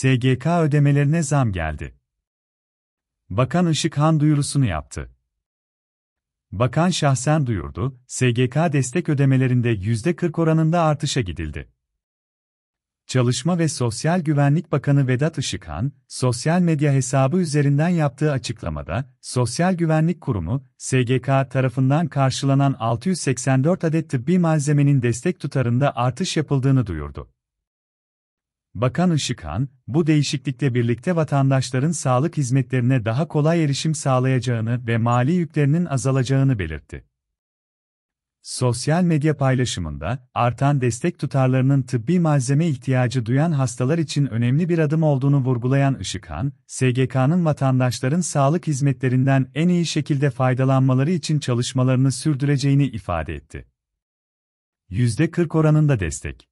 SGK ödemelerine zam geldi. Bakan Işıkhan duyurusunu yaptı. Bakan şahsen duyurdu, SGK destek ödemelerinde %40 oranında artışa gidildi. Çalışma ve Sosyal Güvenlik Bakanı Vedat Işıkhan, sosyal medya hesabı üzerinden yaptığı açıklamada, Sosyal Güvenlik Kurumu, SGK tarafından karşılanan 684 adet tıbbi malzemenin destek tutarında artış yapıldığını duyurdu. Bakan Işıkhan, bu değişiklikle birlikte vatandaşların sağlık hizmetlerine daha kolay erişim sağlayacağını ve mali yüklerinin azalacağını belirtti. Sosyal medya paylaşımında, artan destek tutarlarının tıbbi malzeme ihtiyacı duyan hastalar için önemli bir adım olduğunu vurgulayan Işıkhan, SGK'nın vatandaşların sağlık hizmetlerinden en iyi şekilde faydalanmaları için çalışmalarını sürdüreceğini ifade etti. %40 oranında destek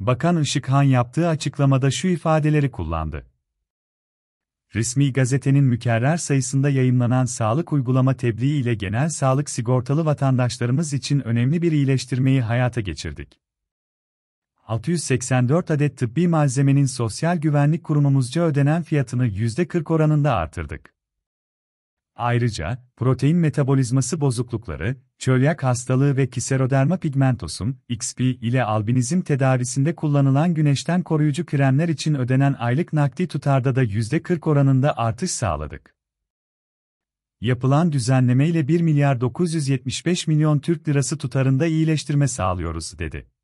Bakan Işıkhan yaptığı açıklamada şu ifadeleri kullandı. Resmi gazetenin mükerrer sayısında yayınlanan sağlık uygulama tebliği ile genel sağlık sigortalı vatandaşlarımız için önemli bir iyileştirmeyi hayata geçirdik. 684 adet tıbbi malzemenin sosyal güvenlik kurumumuzca ödenen fiyatını %40 oranında artırdık. Ayrıca, protein metabolizması bozuklukları, çölyak hastalığı ve kiseroderma pigmentosum, XP ile albinizm tedavisinde kullanılan güneşten koruyucu kremler için ödenen aylık nakdi tutarda da %40 oranında artış sağladık. Yapılan düzenleme ile 1 milyar 975 milyon Türk lirası tutarında iyileştirme sağlıyoruz, dedi.